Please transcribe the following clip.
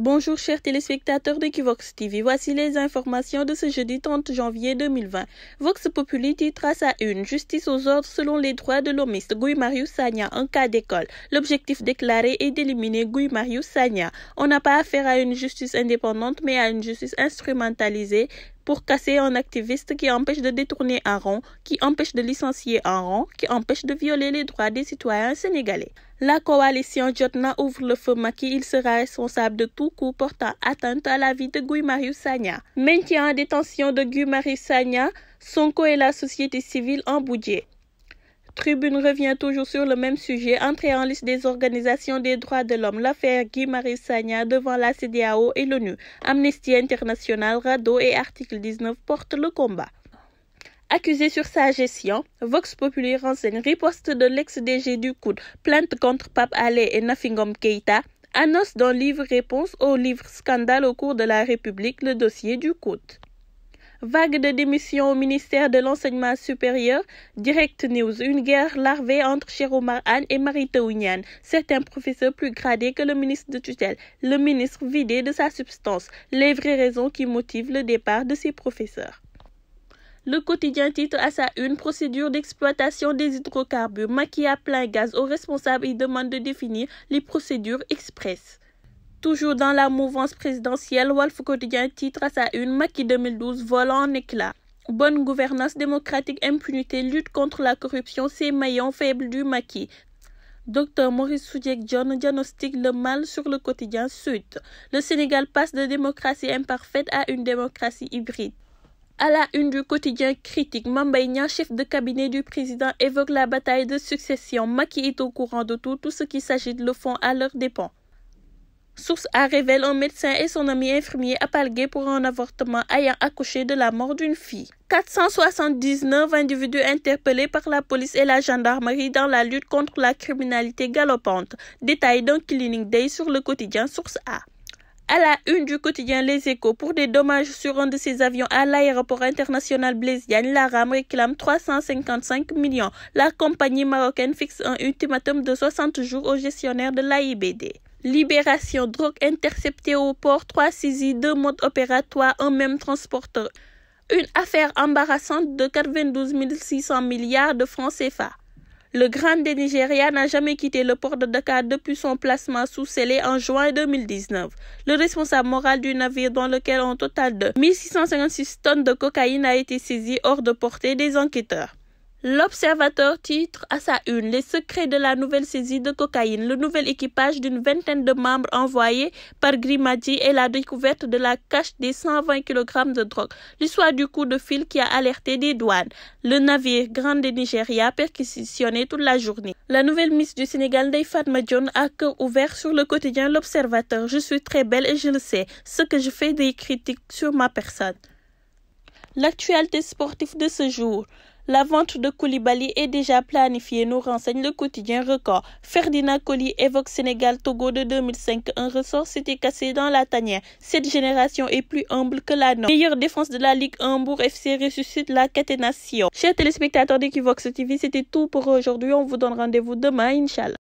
Bonjour chers téléspectateurs de Kivox TV, voici les informations de ce jeudi 30 janvier 2020. Vox Populi trace à une, justice aux ordres selon les droits de l'homiste Guy Marius Sagna en cas d'école. L'objectif déclaré est d'éliminer Guy Marius Sagna. On n'a pas affaire à une justice indépendante mais à une justice instrumentalisée pour casser un activiste qui empêche de détourner un rond, qui empêche de licencier un rond, qui empêche de violer les droits des citoyens sénégalais. La coalition Jotna ouvre le feu qui Il sera responsable de tout coup portant atteinte à la vie de Guy marie Sagna. Maintien en détention de Guy marie Sagna, Sonko et la société civile en budget. Tribune revient toujours sur le même sujet. Entrée en liste des organisations des droits de l'homme, l'affaire Guy-Marie Sagna devant la CDAO et l'ONU. Amnesty International, Rado et Article 19 portent le combat. Accusé sur sa gestion, Vox Populi renseigne riposte de l'ex-DG du Côte, plainte contre Pape Allais et Nafingom Keita, annonce dans livre réponse au livre Scandale au cours de la République le dossier du Côte. Vague de démission au ministère de l'Enseignement supérieur, Direct News, une guerre larvée entre Chéromar Anne et Marie Certains professeurs plus gradés que le ministre de tutelle, le ministre vidé de sa substance, les vraies raisons qui motivent le départ de ces professeurs. Le quotidien titre à sa une procédure d'exploitation des hydrocarbures maquillée à plein gaz aux responsables et demande de définir les procédures expresses. Toujours dans la mouvance présidentielle, Wolf Quotidien titre à sa une Maki 2012 volant en éclat. Bonne gouvernance démocratique, impunité, lutte contre la corruption, c'est maillon faible du maquis. Docteur Maurice Soudjek John diagnostique le mal sur le quotidien Sud. Le Sénégal passe de démocratie imparfaite à une démocratie hybride. À la une du quotidien critique, Mambaïnia, chef de cabinet du président, évoque la bataille de succession. Maki est au courant de tout, tout ce qui s'agit de le fond à leurs dépens. Source A révèle un médecin et son ami infirmier appalgués pour un avortement ayant accouché de la mort d'une fille. 479 individus interpellés par la police et la gendarmerie dans la lutte contre la criminalité galopante. Détail d'un Cleaning Day sur le quotidien Source A. À la une du quotidien Les Échos, pour des dommages sur un de ses avions à l'aéroport international Blaise la RAM réclame 355 millions. La compagnie marocaine fixe un ultimatum de 60 jours au gestionnaire de l'AIBD. Libération, drogue interceptée au port, trois saisies, deux modes opératoires, un même transporteur. Une affaire embarrassante de 92 600 milliards de francs CFA. Le Grand des Nigeria n'a jamais quitté le port de Dakar depuis son placement sous scellé en juin 2019. Le responsable moral du navire, dans lequel un total de 1656 tonnes de cocaïne a été saisi hors de portée des enquêteurs. L'observateur titre à sa une les secrets de la nouvelle saisie de cocaïne. Le nouvel équipage d'une vingtaine de membres envoyés par Grimadi et la découverte de la cache des 120 kg de drogue. L'histoire du coup de fil qui a alerté des douanes. Le navire grand des Nigeria perquisitionné toute la journée. La nouvelle Miss du Sénégal, des Fatma a ouvert sur le quotidien L'Observateur. Je suis très belle et je le sais. Ce que je fais des critiques sur ma personne. L'actualité sportive de ce jour. La vente de Koulibaly est déjà planifiée, nous renseigne le quotidien record. Ferdinand Colli évoque Sénégal-Togo de 2005. Un ressort s'était cassé dans la tanière. Cette génération est plus humble que la nôtre. Meilleure défense de la Ligue Hambourg FC ressuscite la caténation. Chers téléspectateurs d'Equivox TV, c'était tout pour aujourd'hui. On vous donne rendez-vous demain, Inch'Allah.